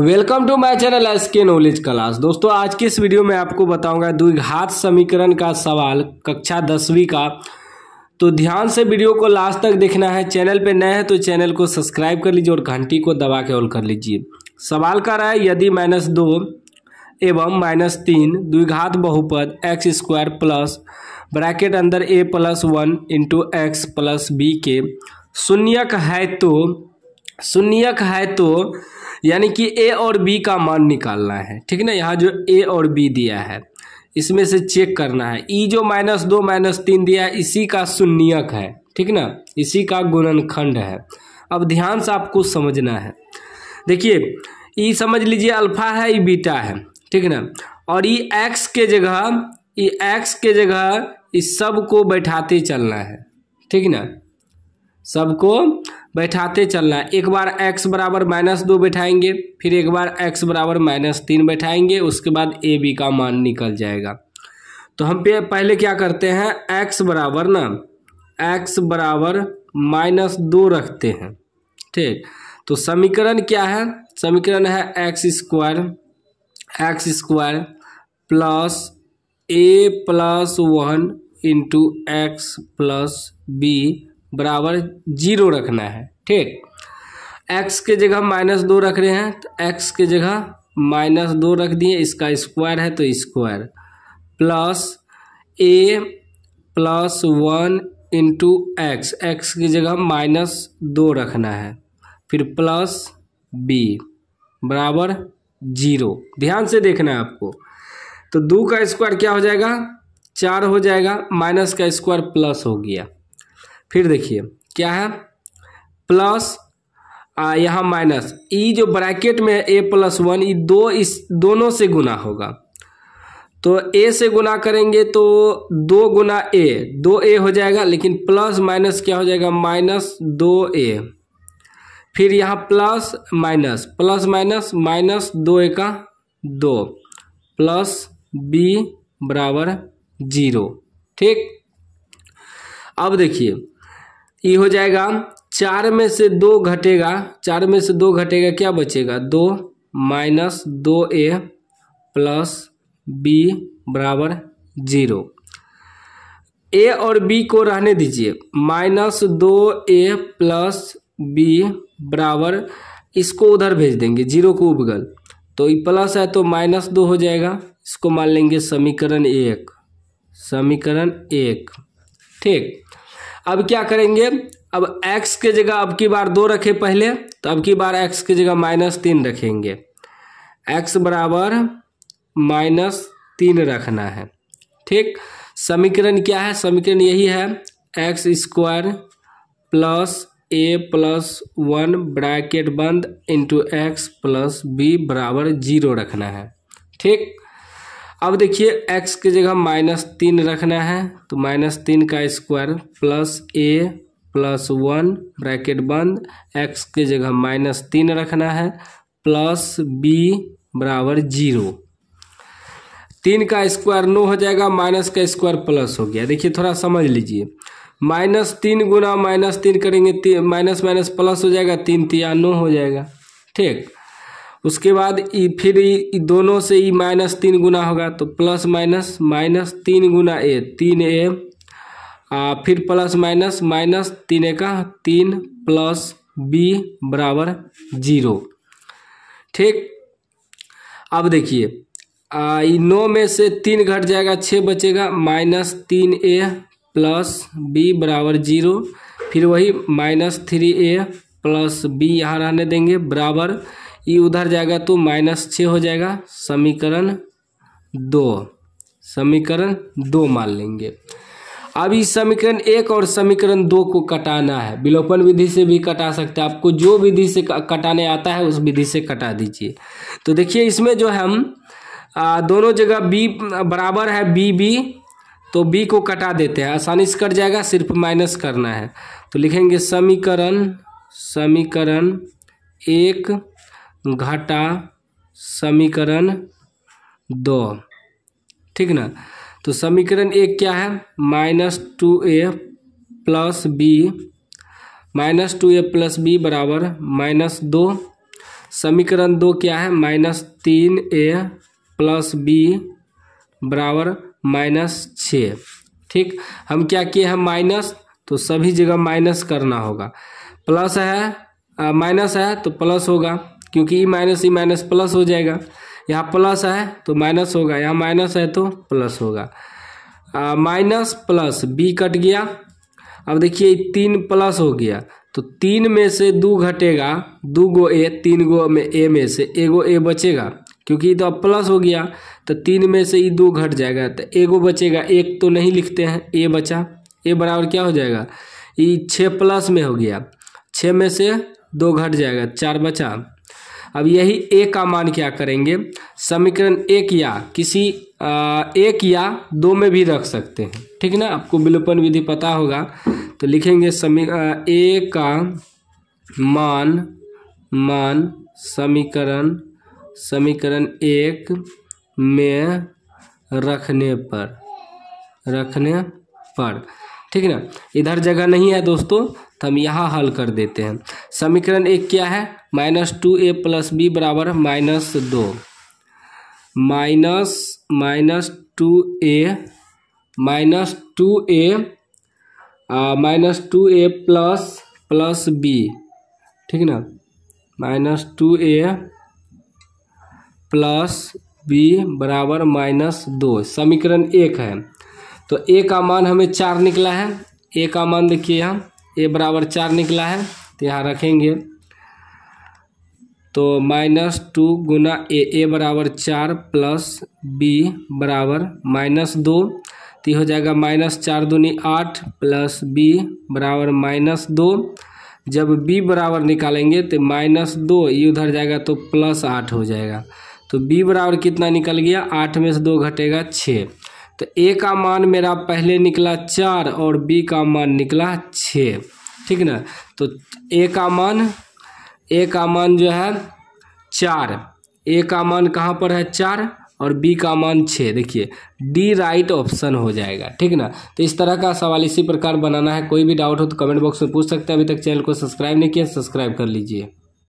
welcome to my channel S K knowledge class दोस्तों आज की इस वीडियो में आपको बताऊंगा द्विघात समीकरण का सवाल कक्षा दसवीं का तो ध्यान से वीडियो को लास्ट तक देखना है चैनल पे नए हैं तो चैनल को सब्सक्राइब कर लीजिए और घंटी को दबा के ऑल कर लीजिए सवाल का रहा है यदि माइनस दो एवं माइनस तीन द्विघात बहुपद एक्स स्क्वायर प्लस ब्रैकेट अंदर a plus one into x plus b के शून्यक है तो शून्यक है तो यानी कि ए और बी का मान निकालना है ठीक ना यहाँ जो ए और बी दिया है इसमें से चेक करना है ई e जो माइनस दो माइनस तीन दिया है इसी का शून्यक है ठीक ना इसी का गुणनखंड है अब ध्यान से आपको समझना है देखिए ई e समझ लीजिए अल्फा है ई e बीटा है ठीक ना और ई एक्स के जगह ई एक्स के जगह इस सब को बैठाते चलना है ठीक ना सबको बैठाते चलना है एक बार x बराबर माइनस दो बैठाएंगे फिर एक बार x बराबर माइनस तीन बैठाएंगे उसके बाद ए बी का मान निकल जाएगा तो हम पे पहले क्या करते हैं x बराबर ना x बराबर माइनस दो रखते हैं ठीक तो समीकरण क्या है समीकरण है x square x square plus a plus one into x plus b बराबर जीरो रखना है ठीक एक्स के जगह माइनस दो रख रहे हैं तो एक्स के जगह माइनस दो रख दिए इसका स्क्वायर है तो square plus a plus one into x x की जगह माइनस दो रखना है फिर प्लस बी बराबर जीरो ध्यान से देखना है आपको तो दो का स्क्वायर क्या हो जाएगा चार हो जाएगा माइनस का स्क्वायर प्लस हो गया फिर देखिए क्या है प्लस यहाँ माइनस ई जो ब्रैकेट में है ए प्लस वन ई दो इस दोनों से गुना होगा तो ए से गुना करेंगे तो दो गुना ए दो ए हो जाएगा लेकिन प्लस माइनस क्या हो जाएगा माइनस दो ए फिर यहाँ plus minus plus minus minus दो ए का दो प्लस बी बराबर जीरो ठीक अब देखिए ये हो जाएगा चार में से दो घटेगा चार में से दो घटेगा क्या बचेगा दो माइनस दो ए प्लस बी बराबर जीरो ए और बी को रहने दीजिए माइनस दो ए प्लस बी बराबर इसको उधर भेज देंगे जीरो को उपगल तो ये प्लस है तो माइनस दो हो जाएगा इसको मान लेंगे समीकरण एक समीकरण एक ठीक अब क्या करेंगे अब एक्स के जगह अब की बार दो रखे पहले तो अब की बार एक्स की जगह माइनस तीन रखेंगे एक्स बराबर माइनस तीन रखना है ठीक समीकरण क्या है समीकरण यही है x square plus a plus one bracket बंद इंटू एक्स प्लस बी बराबर जीरो रखना है ठीक अब देखिए एक्स की जगह माइनस तीन रखना है तो माइनस तीन का square plus a plus one bracket बंद एक्स की जगह माइनस तीन रखना है प्लस बी बराबर जीरो तीन का स्क्वायर नो हो जाएगा माइनस का स्क्वायर प्लस हो गया देखिए थोड़ा समझ लीजिए माइनस तीन गुना माइनस तीन करेंगे ती, माइनस माइनस प्लस हो जाएगा तीन तिया नो हो जाएगा ठीक उसके बाद फिर दोनों से ई माइनस तीन गुना होगा तो प्लस माइनस माइनस तीन गुना ए तीन ए आ, फिर प्लस माइनस माइनस तीन ए का तीन प्लस बी बराबर जीरो ठीक अब देखिए नौ में से तीन घट जाएगा छः बचेगा माइनस तीन ए प्लस बी बराबर जीरो फिर वही minus three a plus b यहाँ रहने देंगे बराबर ये उधर जाएगा तो माइनस छः हो जाएगा समीकरण दो समीकरण दो मान लेंगे अब इस समीकरण एक और समीकरण दो को कटाना है विलोपन विधि से भी कटा सकते हैं आपको जो विधि से कटाने आता है उस विधि से कटा दीजिए तो देखिए इसमें जो हम आ, दोनों जगह बी बराबर है बी बी तो बी को कटा देते हैं आसानी से कट जाएगा सिर्फ माइनस करना है तो लिखेंगे समीकरण समीकरण एक घटा समीकरण दो ठीक ना तो समीकरण एक क्या है minus two a plus b minus two a plus b बराबर माइनस दो समीकरण दो क्या है माइनस तीन ए प्लस बी बराबर माइनस छ ठीक हम क्या किए हैं माइनस तो सभी जगह माइनस करना होगा प्लस है माइनस है तो प्लस होगा क्योंकि e e minus e e minus plus हो जाएगा यहाँ प्लस है तो माइनस होगा यहाँ माइनस है तो प्लस होगा माइनस प्लस बी कट गया अब देखिए तीन प्लस हो गया तो तीन में से दो घटेगा दो गो ए तीन गो में ए में से एगो ए बचेगा क्योंकि तो अब प्लस हो गया तो तीन में से ये दो घट जाएगा तो एगो बचेगा एक तो नहीं लिखते हैं ए बचा ए बराबर क्या हो जाएगा ये छः प्लस में हो गया छः में से दो घट जाएगा चार बचा अब यही ए का मान क्या करेंगे समीकरण एक या किसी आ, एक या दो में भी रख सकते हैं ठीक ना आपको विलोपन विधि पता होगा तो लिखेंगे समी ए का मान मान समीकरण समीकरण एक में रखने पर रखने पर ठीक ना इधर जगह नहीं है दोस्तों तो हम यहाँ हल कर देते हैं समीकरण एक क्या है minus two a plus b बराबर माइनस दो minus minus two a minus two a minus two a plus plus b ठीक है ना minus two a plus b बराबर माइनस दो समीकरण एक है तो ए का मान हमें चार निकला है ए का मान देखिए यहाँ ए बराबर चार निकला है तो यहाँ रखेंगे तो माइनस टू गुना ए ए बराबर चार प्लस बी बराबर माइनस दो तो हो जाएगा माइनस चार दूनी आठ प्लस बी बराबर माइनस दो जब b बराबर निकालेंगे तो माइनस दो ये उधर जाएगा तो प्लस आठ हो जाएगा तो b बराबर कितना निकल गया आठ में से दो घटेगा छः तो ए का मान मेरा पहले निकला चार और बी का मान निकला छः ठीक ना तो ए का मान ए का मान जो है चार ए का मान कहाँ पर है चार और बी का मान छः देखिए डी राइट ऑप्शन हो जाएगा ठीक ना तो इस तरह का सवाल इसी प्रकार बनाना है कोई भी डाउट हो तो कमेंट बॉक्स में पूछ सकते हैं अभी तक चैनल को सब्सक्राइब नहीं किया सब्सक्राइब कर लीजिए